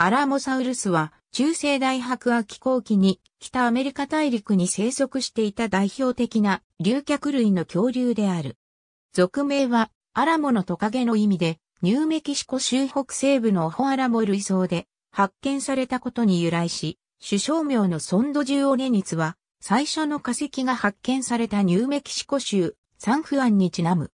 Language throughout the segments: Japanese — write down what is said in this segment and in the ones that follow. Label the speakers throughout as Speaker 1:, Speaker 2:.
Speaker 1: アラモサウルスは中世大白亜紀後期に北アメリカ大陸に生息していた代表的な竜脚類の恐竜である。俗名はアラモのトカゲの意味でニューメキシコ州北西部のオホアラモ類層で発見されたことに由来し、首相名のソンドジュオネニツは最初の化石が発見されたニューメキシコ州サンフアンにちなむ。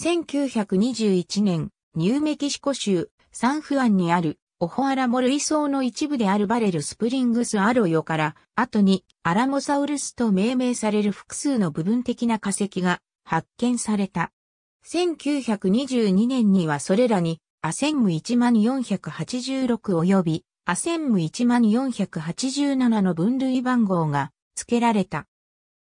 Speaker 1: 1921年、ニューメキシコ州サンフアンにあるオホアラモ類層の一部であるバレルスプリングスアロヨから、後にアラモサウルスと命名される複数の部分的な化石が発見された。1922年にはそれらに、アセンム1486及び、アセンム1487の分類番号が付けられた。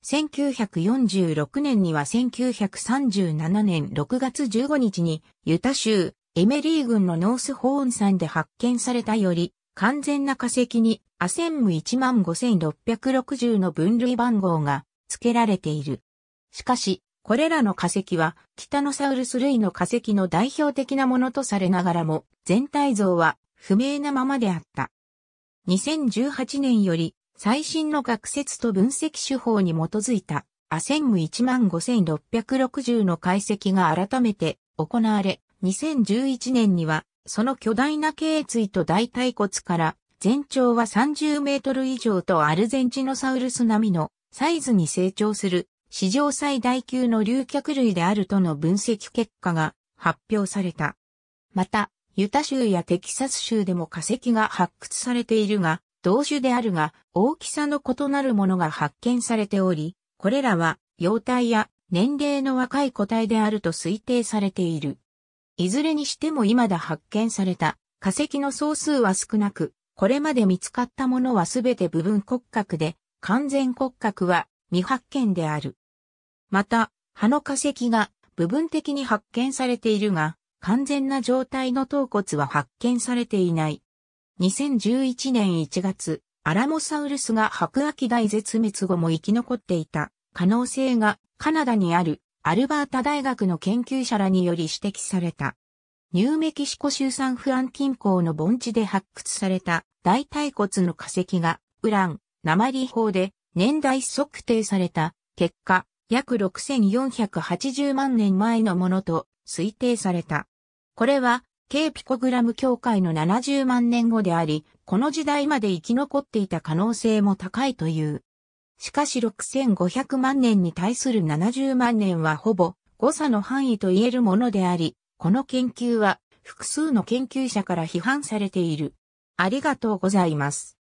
Speaker 1: 1946年には1937年6月15日にユタ州エメリー郡のノースホーン山で発見されたより、完全な化石にアセンム15660の分類番号が付けられている。しかし、これらの化石は、キタノサウルス類の化石の代表的なものとされながらも、全体像は不明なままであった。2018年より、最新の学説と分析手法に基づいた、アセンム15660の解析が改めて行われ、2011年には、その巨大な頸椎と大腿骨から全長は30メートル以上とアルゼンチノサウルス並みのサイズに成長する史上最大級の竜脚類であるとの分析結果が発表された。また、ユタ州やテキサス州でも化石が発掘されているが、同種であるが大きさの異なるものが発見されており、これらは幼体や年齢の若い個体であると推定されている。いずれにしても未だ発見された化石の総数は少なく、これまで見つかったものはすべて部分骨格で、完全骨格は未発見である。また、葉の化石が部分的に発見されているが、完全な状態の頭骨は発見されていない。2011年1月、アラモサウルスが白亜紀大絶滅後も生き残っていた可能性がカナダにあるアルバータ大学の研究者らにより指摘された。ニューメキシコ州サンフラン近郊の盆地で発掘された大腿骨の化石がウラン、鉛法で年代測定された結果、約6480万年前のものと推定された。これは、K ピコグラム協会の70万年後であり、この時代まで生き残っていた可能性も高いという。しかし6500万年に対する70万年はほぼ誤差の範囲と言えるものであり、この研究は複数の研究者から批判されている。ありがとうございます。